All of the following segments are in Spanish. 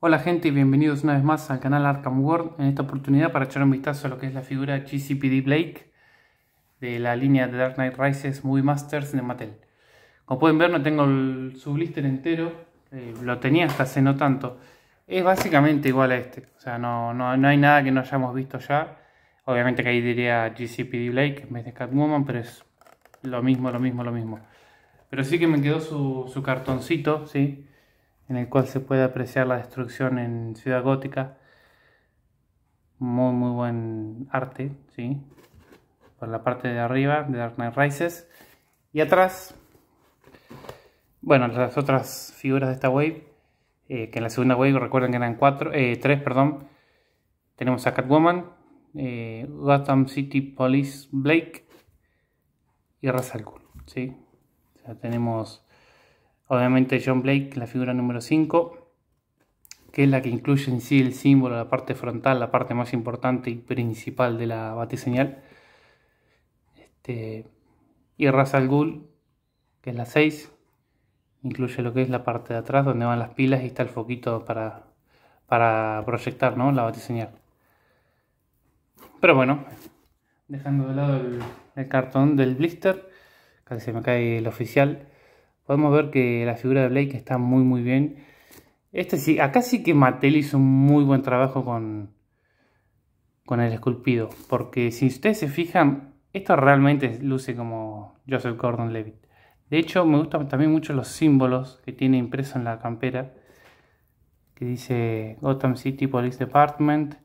Hola gente y bienvenidos una vez más al canal Arkham World, en esta oportunidad para echar un vistazo a lo que es la figura GCPD Blake de la línea de Dark Knight Rises Movie Masters de Mattel. Como pueden ver no tengo el sublister entero, eh, lo tenía hasta hace no tanto. Es básicamente igual a este, o sea, no, no, no hay nada que no hayamos visto ya. Obviamente que ahí diría GCPD Blake en vez de Catwoman, pero es lo mismo, lo mismo, lo mismo. Pero sí que me quedó su, su cartoncito, ¿sí? en el cual se puede apreciar la destrucción en Ciudad Gótica. Muy, muy buen arte, ¿sí? Por la parte de arriba de Dark Knight Rises. Y atrás, bueno, las otras figuras de esta wave, eh, que en la segunda wave recuerden que eran cuatro, eh, tres, perdón. Tenemos a Catwoman, eh, Gotham City Police Blake y Razal ¿sí? tenemos Obviamente John Blake, la figura número 5, que es la que incluye en sí el símbolo, la parte frontal, la parte más importante y principal de la batiseñal. Este, y Ras que es la 6, incluye lo que es la parte de atrás donde van las pilas y está el foquito para, para proyectar ¿no? la batiseñal. Pero bueno, dejando de lado el, el cartón del blister, casi se me cae el oficial. Podemos ver que la figura de Blake está muy muy bien. Este sí, acá sí que Mattel hizo un muy buen trabajo con, con el esculpido. Porque si ustedes se fijan, esto realmente luce como Joseph Gordon-Levitt. De hecho, me gustan también mucho los símbolos que tiene impreso en la campera. Que dice Gotham City Police Department.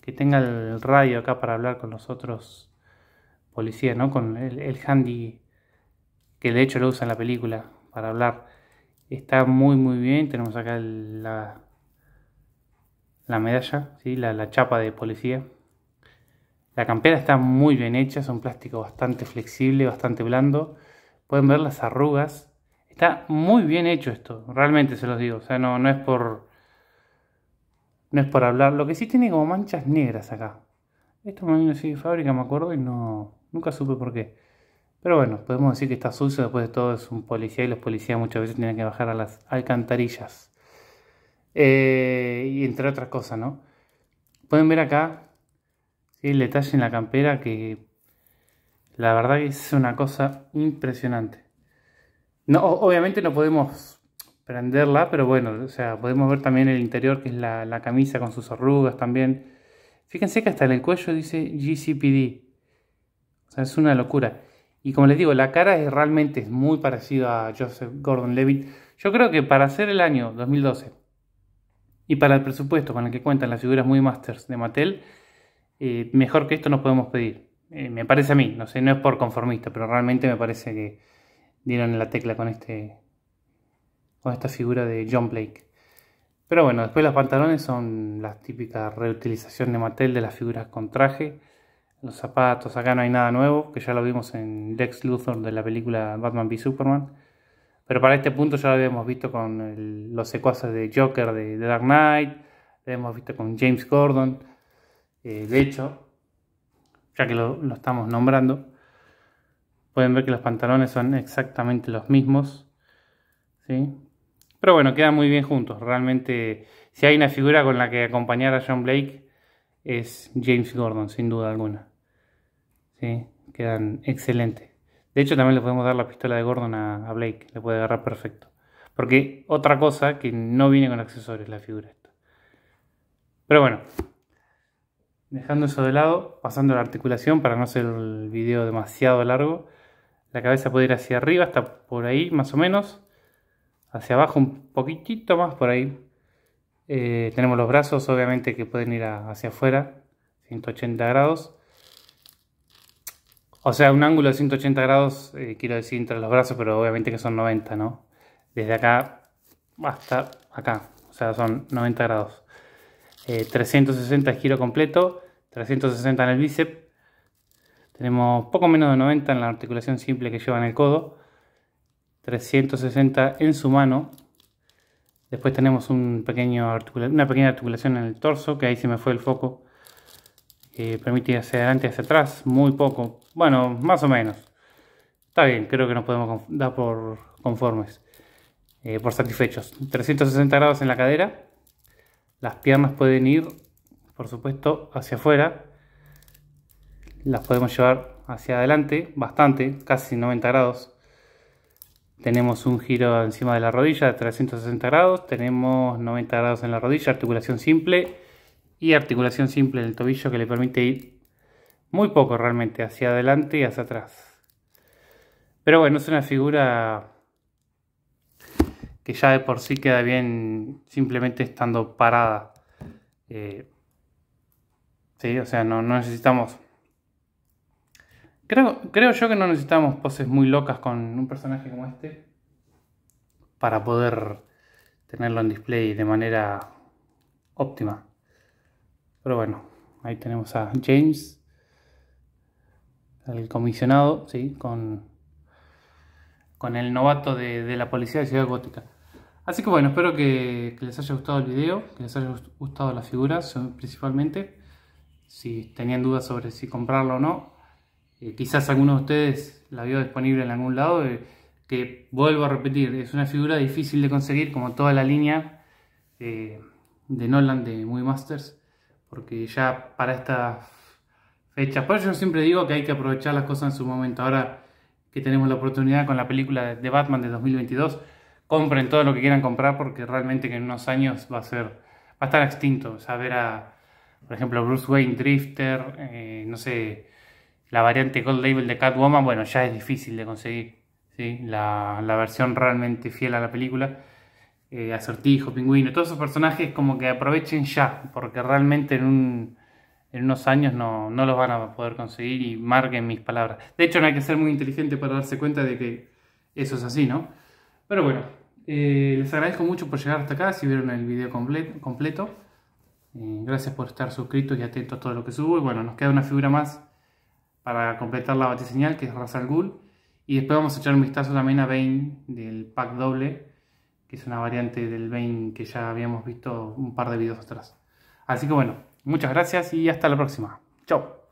Que tenga el radio acá para hablar con los otros policías, ¿no? Con el, el handy que de hecho lo usa en la película para hablar. Está muy muy bien, tenemos acá la, la medalla, ¿sí? la, chapa de policía. La campera está muy bien hecha, es un plástico bastante flexible, bastante blando. Pueden ver las arrugas. Está muy bien hecho esto, realmente se los digo. O sea, no, no es por. No es por hablar. Lo que sí tiene como manchas negras acá. Esto me vino así de fábrica, me acuerdo, y no. Nunca supe por qué. Pero bueno, podemos decir que está sucio, después de todo es un policía y los policías muchas veces tienen que bajar a las alcantarillas. Eh, y entre otras cosas, ¿no? Pueden ver acá el detalle en la campera que la verdad es una cosa impresionante. No, obviamente no podemos prenderla, pero bueno, o sea, podemos ver también el interior que es la, la camisa con sus arrugas también. Fíjense que hasta en el cuello dice GCPD. O sea, es una locura. Y como les digo, la cara es realmente es muy parecida a Joseph Gordon-Levitt. Yo creo que para hacer el año 2012 y para el presupuesto con el que cuentan las figuras muy Masters de Mattel, eh, mejor que esto nos podemos pedir. Eh, me parece a mí, no sé, no es por conformista, pero realmente me parece que dieron la tecla con este con esta figura de John Blake. Pero bueno, después los pantalones son la típica reutilización de Mattel de las figuras con traje los zapatos, acá no hay nada nuevo, que ya lo vimos en Dex Luthor de la película Batman v Superman. Pero para este punto ya lo habíamos visto con los secuaces de Joker de, Dark Knight, lo habíamos visto con James Gordon. Eh, de hecho, ya que lo, estamos nombrando, pueden ver que los pantalones son exactamente los mismos. ¿sí? Pero bueno, quedan muy bien juntos. Realmente, si hay una figura con la que acompañar a John Blake, es James Gordon, sin duda alguna quedan excelentes. De hecho, también le podemos dar la pistola de Gordon a, Blake. Le puede agarrar perfecto. Porque otra cosa que no viene con accesorios la figura esta. Pero bueno, dejando eso de lado, pasando a la articulación para no hacer el video demasiado largo. La cabeza puede ir hacia arriba, hasta por ahí más o menos. Hacia abajo un poquitito más por ahí. Eh, tenemos los brazos obviamente que pueden ir hacia afuera, 180 grados. O sea, un ángulo de 180 grados, eh, quiero decir entre los brazos, pero obviamente que son 90, ¿no? Desde acá hasta acá, o sea, son 90 grados. 360 eh, es giro completo, 360 en el bíceps. Tenemos poco menos de 90 en la articulación simple que lleva en el codo. 360 en su mano. Después tenemos una pequeña articulación en el torso, que ahí se me fue el foco. Eh, permite hacia adelante y hacia atrás, muy poco. Bueno, más o menos. Está bien, creo que nos podemos dar por conformes, eh, por satisfechos. 360 grados en la cadera. Las piernas pueden ir, por supuesto, hacia afuera. Las podemos llevar hacia adelante, bastante, casi 90 grados. Tenemos un giro encima de la rodilla de 360 grados. Tenemos 90 grados en la rodilla, articulación simple y articulación simple del tobillo que le permite ir muy poco realmente hacia adelante y hacia atrás. Pero bueno, es una figura que ya de por sí queda bien simplemente estando parada. Eh, sí, o sea, no, no necesitamos... Creo, creo yo que no necesitamos poses muy locas con un personaje como este para poder tenerlo en display de manera óptima. Pero bueno, ahí tenemos a James, el comisionado, ¿sí? Con, con el novato de, la policía de Ciudad Gótica. Así que bueno, espero que, les haya gustado el video, que les haya gustado las figuras principalmente. Si tenían dudas sobre si comprarlo o no, eh, quizás alguno de ustedes la vio disponible en algún lado. Eh, que vuelvo a repetir, es una figura difícil de conseguir como toda la línea eh, de Nolan de Movie Masters porque ya para estas fechas, por yo siempre digo que hay que aprovechar las cosas en su momento. Ahora que tenemos la oportunidad con la película de Batman de 2022, compren todo lo que quieran comprar porque realmente que en unos años va a ser, va a estar extinto. O sea, ver a, por ejemplo, Bruce Wayne Drifter, eh, no sé, la variante Gold Label de Catwoman, bueno, ya es difícil de conseguir, la versión realmente fiel a la película. Eh, Acertijo, Pingüino, todos esos personajes como que aprovechen ya, porque realmente en, unos años no, los van a poder conseguir y marquen mis palabras. De hecho, no hay que ser muy inteligente para darse cuenta de que eso es así, ¿no? Pero bueno, eh, les agradezco mucho por llegar hasta acá, si vieron el video completo. Eh, gracias por estar suscritos y atentos a todo lo que subo. Y bueno, nos queda una figura más para completar la batiseñal, que es Razal Ghul. Y después vamos a echar un vistazo también a Bane del pack doble es una variante del vein que ya habíamos visto un par de videos atrás. Así que bueno, muchas gracias y hasta la próxima. Chao.